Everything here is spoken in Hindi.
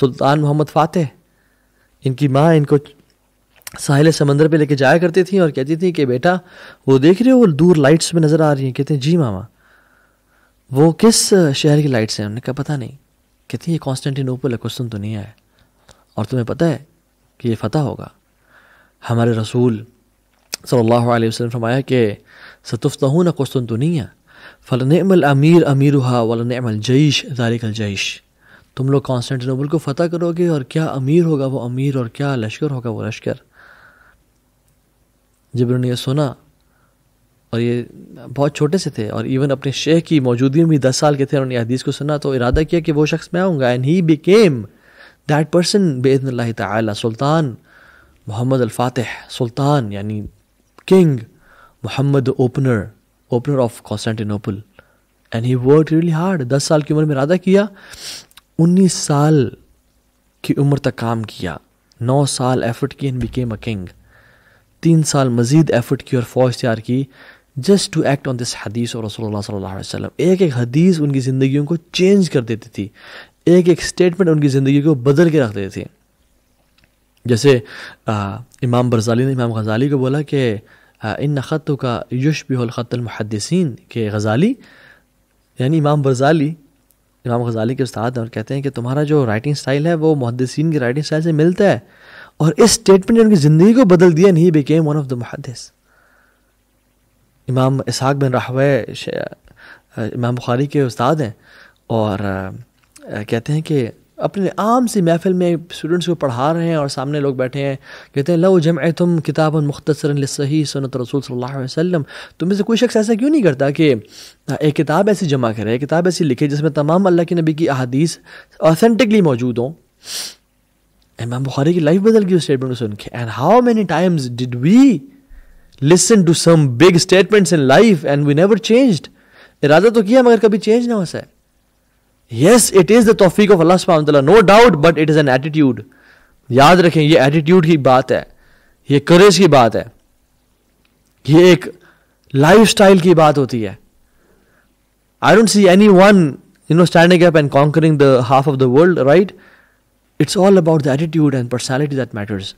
सुल्तान मोहम्मद फ़ातह इनकी माँ इनको साहिल समंदर पे लेके जाया करती थी और कहती थी कि बेटा वो देख रहे हो वो दूर लाइट्स में नज़र आ रही हैं कहते हैं जी मामा वो किस शहर की लाइट्स हैं उन्होंने कहा पता नहीं कहती हैं ये कॉन्स्टेंटिनोपल है कुछ तो नहीं है और तुम्हें पता है कि ये फतह होगा हमारे रसूल सल्लल्लाहु अलैहि वसल्लम फरमाया कि सतुफ़तहून कुस्तुनतुनिया तो फ़लनमल अमीर अमीर हुआ वलनमल जईश दारिकल जईश तुम लोग कॉन्स्टेंटिनोबल को फतेह करोगे और क्या अमीर होगा वो अमीर और क्या लश्कर होगा वो लश्कर जब इन्होंने ये सुना और ये बहुत छोटे से थे और इवन अपने शेख की मौजूदगी में दस साल के थे उन्होंने हदीस को सुना तो इरादा किया कि वो शख्स मैं आऊँगा and he became that person बेदन ताला सुल्तान मोहम्मद अल्फातह सुल्तान यानी king Muhammad opener opener of Constantinople and he work really hard दस साल की उम्र में इरादा किया 19 साल की उम्र तक काम किया 9 साल एफर्ट की एंड बिकेम अ किंग तीन साल मजीद एफर्ट की और फौज तैयार की just to act on this हदीस और रसोल्ला सल्ला एक एक हदीस उनकी ज़िंदगी को चेंज कर देती थी एक एक स्टेटमेंट उनकी ज़िंदगी को बदल के रख देती थी जैसे आ, इमाम बरजाली ने इमाम गजाली को बोला कि इन ख़त का यश युश बिहलख़तमहदसिन के गजाली यानी इमाम बरजाली इमाम गजाली के उस्ताद हैं और कहते हैं कि तुम्हारा जो राइटिंग स्टाइल है वो मुहदसिन की राइटिंग स्टाइल से मिलता है और इस स्टेटमेंट ने उनकी ज़िंदगी को बदल दिया नहीं बिकेम वन ऑफ द मुहदस इमाम इसहाक बिन राहवे इमाम बुखारी के उस्ताद हैं और कहते हैं कि अपने आम सी महफिल में स्टूडेंट्स को पढ़ा रहे हैं और सामने लोग बैठे हैं कहते हैं लो जम तुम किताब मुख्तर सही सनत रसूल सल्ला वसम तुम्हें तुम से कोई शख्स ऐसा क्यों नहीं करता कि एक किताब ऐसी जमा करे एक किताब ऐसी लिखे जिसमें तमाम अल्लाह के नबी की अदीस ऑथेंटिकली मौजूद हों इमाम बुखारी की लाइफ बदल गई उस स्टेटमेंट को सुन के and how many times did we listen to some big statements in life and we never changed इरादा तो किया मगर कभी चेंज ना हो सके यस इट इज द तोफीक ऑफ अल्लाह सुबहान no doubt but it is an attitude याद रखें ये एटीट्यूड की बात है ये करेज की बात है ये एक लाइफ स्टाइल की बात होती है I don't see anyone you know standing up and conquering the half of the world right it's all about the attitude and personality that matters